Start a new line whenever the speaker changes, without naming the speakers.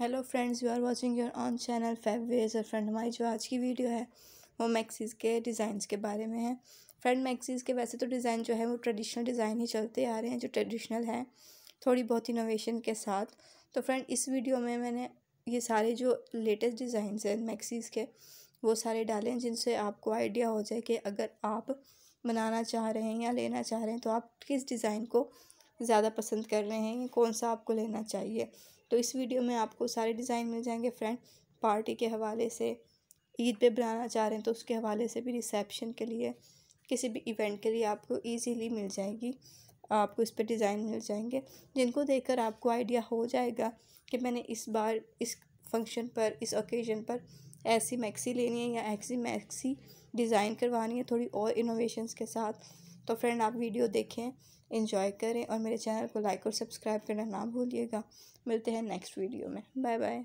hello friends you are watching your own channel Fab Veg और friend हमारी जो आज की वीडियो है वो मैक्सीज़ के डिज़ाइंस के बारे में है फ्रेंड मैक्सीज़ के वैसे तो डिज़ाइन जो है वो ट्रेडिशनल डिज़ाइन ही चलते आ रहे हैं जो ट्रेडिशनल हैं थोड़ी बहुत इनोवेशन के साथ तो फ्रेंड इस वीडियो में मैंने ये सारे जो लेटेस्ट डिज़ाइंस हैं मैक्सीज़ के वो सारे डाले हैं जिनसे आपको आइडिया हो जाए कि अगर आप बनाना चाह रहे हैं या लेना चाह रहे हैं तो आप किस डिज़ाइन को ज़्यादा पसंद कर रहे हैं कौन सा आपको लेना चाहिए तो इस वीडियो में आपको सारे डिज़ाइन मिल जाएंगे फ्रेंड पार्टी के हवाले से ईद पे बनाना चाह रहे हैं तो उसके हवाले से भी रिसेप्शन के लिए किसी भी इवेंट के लिए आपको ईजीली मिल जाएगी आपको इस पर डिज़ाइन मिल जाएंगे जिनको देखकर आपको आइडिया हो जाएगा कि मैंने इस बार इस फंक्शन पर इस ओकेज़न पर ऐसी मैक्सी लेनी है या ऐसी मैक्सी डिज़ाइन करवानी है थोड़ी और इनोवेशनस के साथ तो फ्रेंड आप वीडियो देखें इंजॉय करें और मेरे चैनल को लाइक और सब्सक्राइब करना ना भूलिएगा मिलते हैं नेक्स्ट वीडियो
में बाय बाय